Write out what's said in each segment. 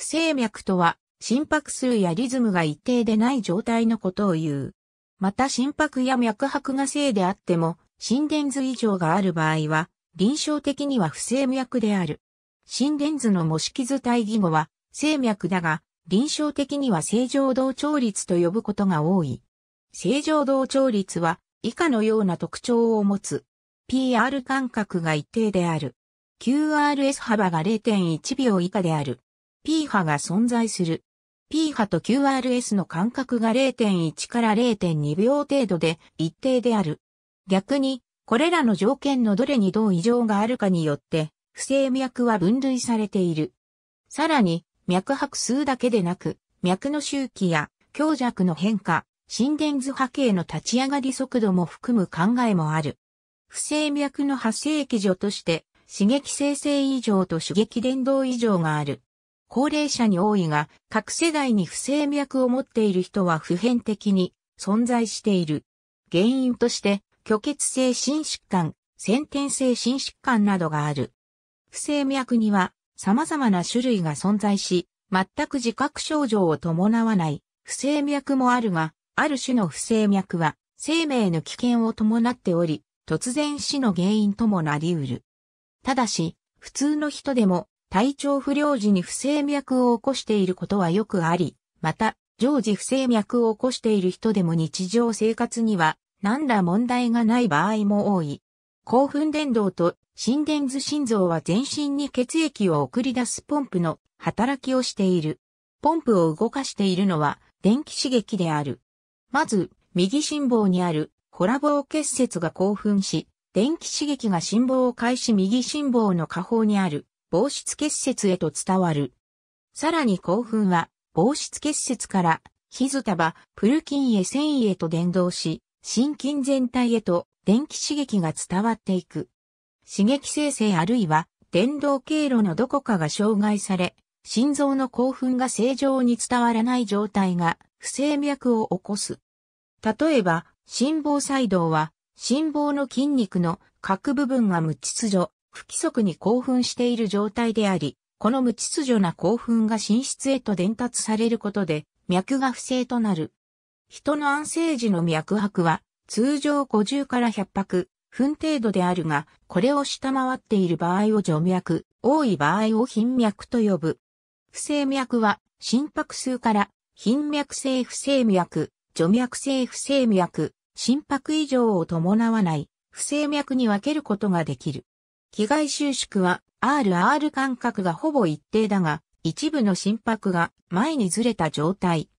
不整脈とは、心拍数やリズムが一定でない状態のことを言う。また心拍や脈拍が正であっても、心電図異常がある場合は、臨床的には不整脈である。心電図の模式図体義語は、静脈だが、臨床的には正常同調率と呼ぶことが多い。正常同調率は、以下のような特徴を持つ。PR 間隔が一定である。QRS 幅が0.1秒以下である。P 波が存在する。P 波と QRS の間隔が0.1から0.2秒程度で一定である。逆に、これらの条件のどれにどう異常があるかによって、不正脈は分類されている。さらに、脈拍数だけでなく、脈の周期や強弱の変化、心電図波形の立ち上がり速度も含む考えもある。不正脈の発生基準として、刺激生成異常と刺激伝導異常がある。高齢者に多いが、各世代に不整脈を持っている人は普遍的に存在している。原因として、虚血性心疾患、先天性心疾患などがある。不整脈には様々な種類が存在し、全く自覚症状を伴わない不整脈もあるが、ある種の不整脈は生命の危険を伴っており、突然死の原因ともなり得る。ただし、普通の人でも体調不良時に不整脈を起こしていることはよくあり、また、常時不整脈を起こしている人でも日常生活には何ら問題がない場合も多い。興奮伝導と心電図心臓は全身に血液を送り出すポンプの働きをしている。ポンプを動かしているのは電気刺激である。まず、右心房にあるコラボ結節が興奮し、電気刺激が心房を介し右心房の下方にある防湿結節へと伝わる。さらに興奮は、防湿結節から、ヒズタバ、プルキンへ繊維へと伝導し、心筋全体へと電気刺激が伝わっていく。刺激生成あるいは伝導経路のどこかが障害され、心臓の興奮が正常に伝わらない状態が不整脈を起こす。例えば、心房細動は、心房の筋肉の各部分が無秩序、不規則に興奮している状態であり、この無秩序な興奮が寝室へと伝達されることで、脈が不正となる。人の安静時の脈拍は、通常50から100拍、分程度であるが、これを下回っている場合を除脈、多い場合を頻脈と呼ぶ。不正脈は、心拍数から、頻脈性不正脈、除脈性不正脈、心拍異常を伴わない、不正脈に分けることができる。気外収縮は RR 間隔がほぼ一定だが、一部の心拍が前にずれた状態。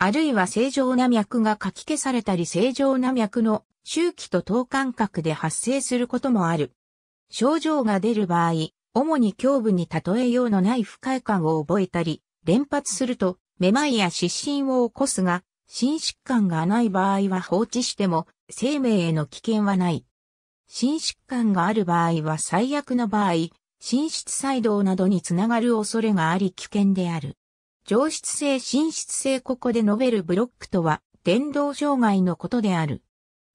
あるいは正常な脈がかき消されたり正常な脈の周期と等間隔で発生することもある。症状が出る場合、主に胸部に例えようのない不快感を覚えたり、連発すると、めまいや失神を起こすが、心疾患がない場合は放置しても、生命への危険はない。心疾患がある場合は最悪の場合、心室細動などにつながる恐れがあり危険である。上質性心室性ここで述べるブロックとは、伝動障害のことである。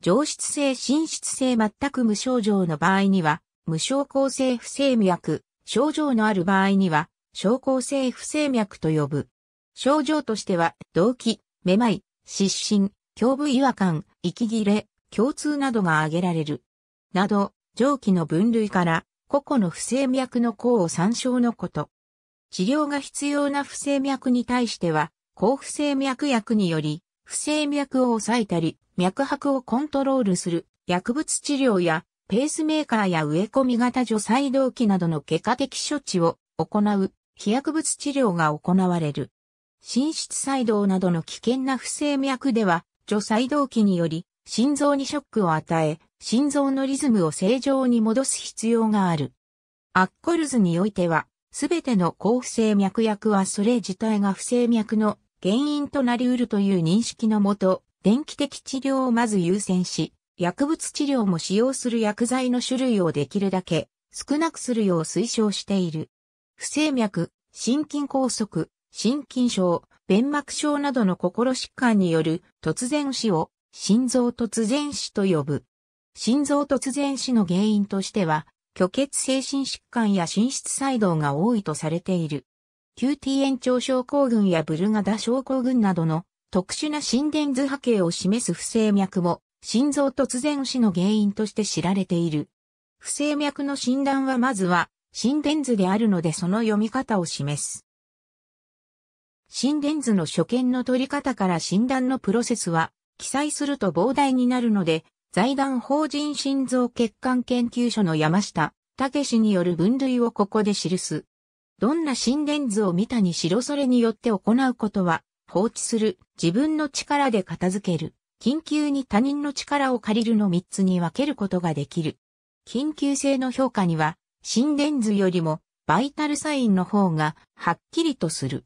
上質性心室性全く無症状の場合には、無症候性不整脈、症状のある場合には、症候性不整脈と呼ぶ。症状としては、動悸、めまい、失神、胸部違和感、息切れ、共通などが挙げられる。など、上記の分類から、個々の不整脈の項を参照のこと。治療が必要な不整脈に対しては、抗不整脈薬により、不整脈を抑えたり、脈拍をコントロールする薬物治療や、ペースメーカーや植え込み型除細動器などの外科的処置を行う、非薬物治療が行われる。心室細動などの危険な不整脈では、除細動器により、心臓にショックを与え、心臓のリズムを正常に戻す必要がある。アッコルズにおいては、すべての高不正脈薬はそれ自体が不整脈の原因となりうるという認識のもと、電気的治療をまず優先し、薬物治療も使用する薬剤の種類をできるだけ少なくするよう推奨している。不整脈、心筋梗塞、心筋症、弁膜症などの心疾患による突然死を心臓突然死と呼ぶ。心臓突然死の原因としては、虚血精神疾患や心室細動が多いとされている。QT 延長症候群やブルガダ症候群などの特殊な心電図波形を示す不整脈も心臓突然死の原因として知られている。不整脈の診断はまずは心電図であるのでその読み方を示す。心電図の所見の取り方から診断のプロセスは記載すると膨大になるので財団法人心臓血管研究所の山下武による分類をここで記す。どんな心電図を見たにしろそれによって行うことは、放置する、自分の力で片付ける、緊急に他人の力を借りるの3つに分けることができる。緊急性の評価には、心電図よりも、バイタルサインの方が、はっきりとする。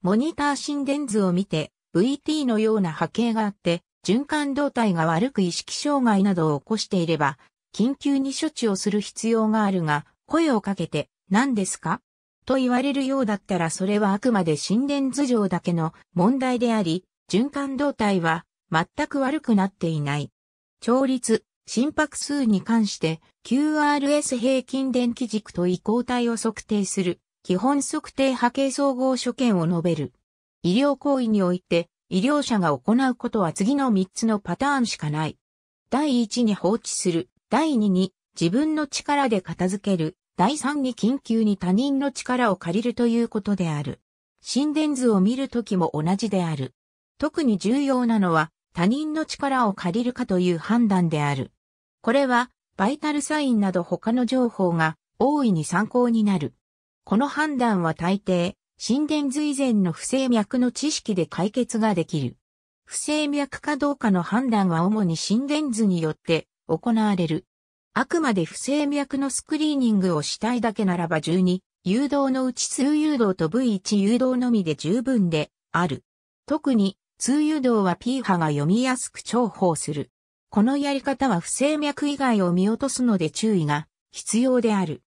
モニター心電図を見て、VT のような波形があって、循環動態が悪く意識障害などを起こしていれば、緊急に処置をする必要があるが、声をかけて、何ですかと言われるようだったらそれはあくまで心電図上だけの問題であり、循環動態は全く悪くなっていない。調律、心拍数に関して QRS 平均電気軸と移行体を測定する基本測定波形総合所見を述べる。医療行為において医療者が行うことは次の3つのパターンしかない。第1に放置する。第2に自分の力で片付ける。第3に緊急に他人の力を借りるということである。心電図を見るときも同じである。特に重要なのは他人の力を借りるかという判断である。これはバイタルサインなど他の情報が大いに参考になる。この判断は大抵心電図以前の不整脈の知識で解決ができる。不整脈かどうかの判断は主に心電図によって行われる。あくまで不整脈のスクリーニングをしたいだけならば12、誘導のうち通誘導と V1 誘導のみで十分である。特に、通誘導は P 波が読みやすく重宝する。このやり方は不整脈以外を見落とすので注意が必要である。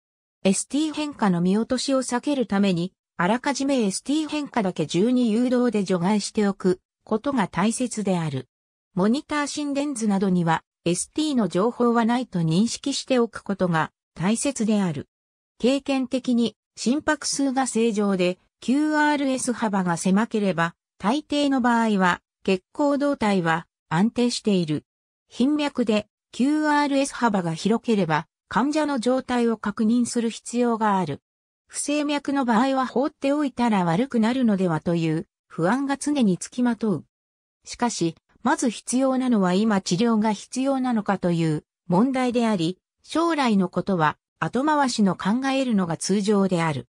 ST 変化の見落としを避けるためにあらかじめ ST 変化だけ12誘導で除外しておくことが大切である。モニター心電図などには ST の情報はないと認識しておくことが大切である。経験的に心拍数が正常で QRS 幅が狭ければ大抵の場合は血行動態は安定している。頻脈で QRS 幅が広ければ患者の状態を確認する必要がある。不整脈の場合は放っておいたら悪くなるのではという不安が常につきまとう。しかし、まず必要なのは今治療が必要なのかという問題であり、将来のことは後回しの考えるのが通常である。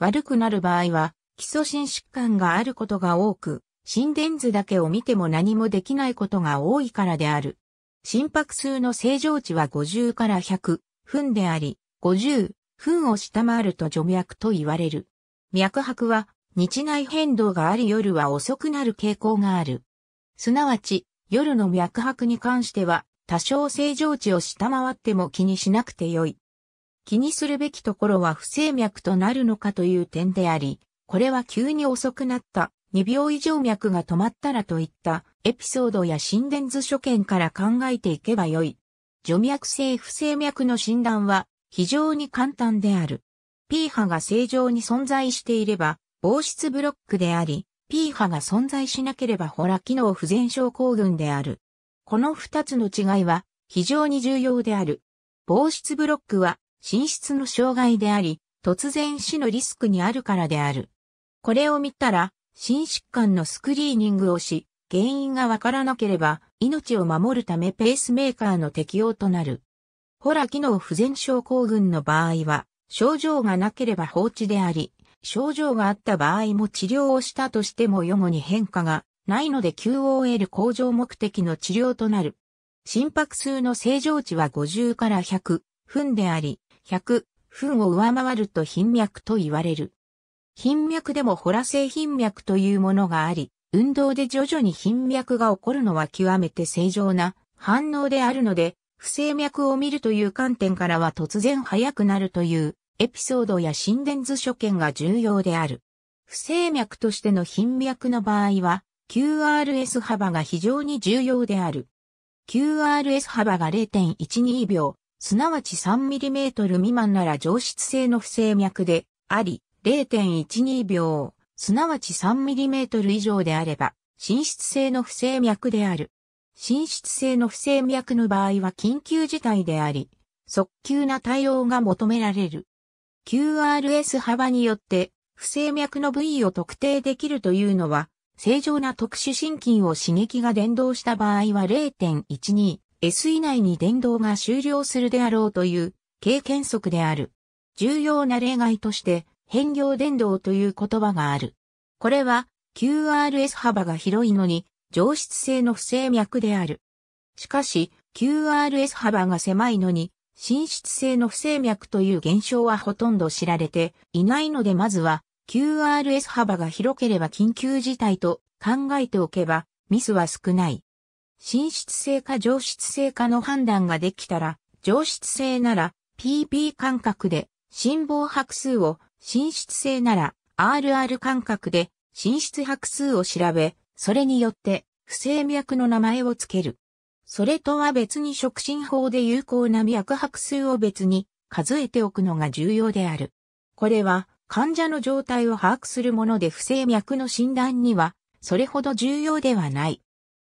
悪くなる場合は基礎心疾患があることが多く、心電図だけを見ても何もできないことが多いからである。心拍数の正常値は50から100分であり、50、糞を下回ると除脈と言われる。脈拍は日内変動があり夜は遅くなる傾向がある。すなわち、夜の脈拍に関しては、多少正常値を下回っても気にしなくてよい。気にするべきところは不正脈となるのかという点であり、これは急に遅くなった2秒以上脈が止まったらといったエピソードや心電図所見から考えていけばよい。除脈性不正脈の診断は非常に簡単である。P 波が正常に存在していれば、防湿ブロックであり、P 波が存在しなければホラ機能不全症候群である。この二つの違いは非常に重要である。防湿ブロックは寝室の障害であり、突然死のリスクにあるからである。これを見たら、心疾患のスクリーニングをし、原因がわからなければ、命を守るためペースメーカーの適用となる。ホラ機能不全症候群の場合は、症状がなければ放置であり、症状があった場合も治療をしたとしても予後に変化がないので QOL 向上目的の治療となる。心拍数の正常値は50から100分であり、100分を上回ると頻脈と言われる。頻脈でもホラ性頻脈というものがあり、運動で徐々に頻脈が起こるのは極めて正常な反応であるので、不整脈を見るという観点からは突然早くなるというエピソードや心電図所見が重要である。不整脈としての頻脈の場合は QRS 幅が非常に重要である。QRS 幅が0.12秒、すなわち 3mm 未満なら上質性の不整脈であり、0.12秒、すなわち 3mm 以上であれば、浸出性の不整脈である。心室性の不整脈の場合は緊急事態であり、速急な対応が求められる。QRS 幅によって不整脈の部位を特定できるというのは、正常な特殊心筋を刺激が伝導した場合は 0.12S 以内に伝導が終了するであろうという経験則である。重要な例外として変量伝導という言葉がある。これは QRS 幅が広いのに上質性の不整脈である。しかし、QRS 幅が狭いのに、浸出性の不整脈という現象はほとんど知られていないのでまずは QRS 幅が広ければ緊急事態と考えておけばミスは少ない。浸出性か上質性かの判断ができたら、上質性なら PP 間隔で心房拍数を、浸出性なら RR 間隔で浸出拍数を調べ、それによって不整脈の名前をつける。それとは別に触診法で有効な脈拍数を別に数えておくのが重要である。これは患者の状態を把握するもので不整脈の診断にはそれほど重要ではない。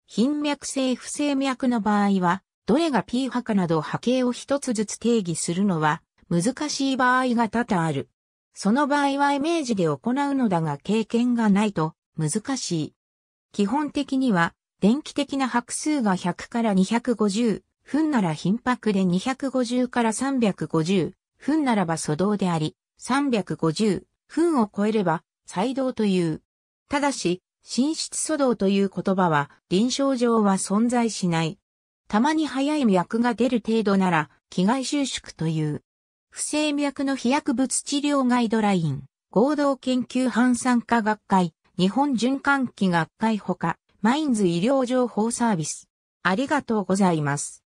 頻脈性不整脈の場合は、どれが P 波かなど波形を一つずつ定義するのは難しい場合が多々ある。その場合はイメージで行うのだが経験がないと難しい。基本的には、電気的な拍数が100から250、分なら頻拍で250から350、分ならば粗動であり、350、分を超えれば、再動という。ただし、進出騒動という言葉は、臨床上は存在しない。たまに早い脈が出る程度なら、気外収縮という。不整脈の飛躍物治療ガイドライン、合同研究反酸化学会、日本循環器学会ほか、マインズ医療情報サービス。ありがとうございます。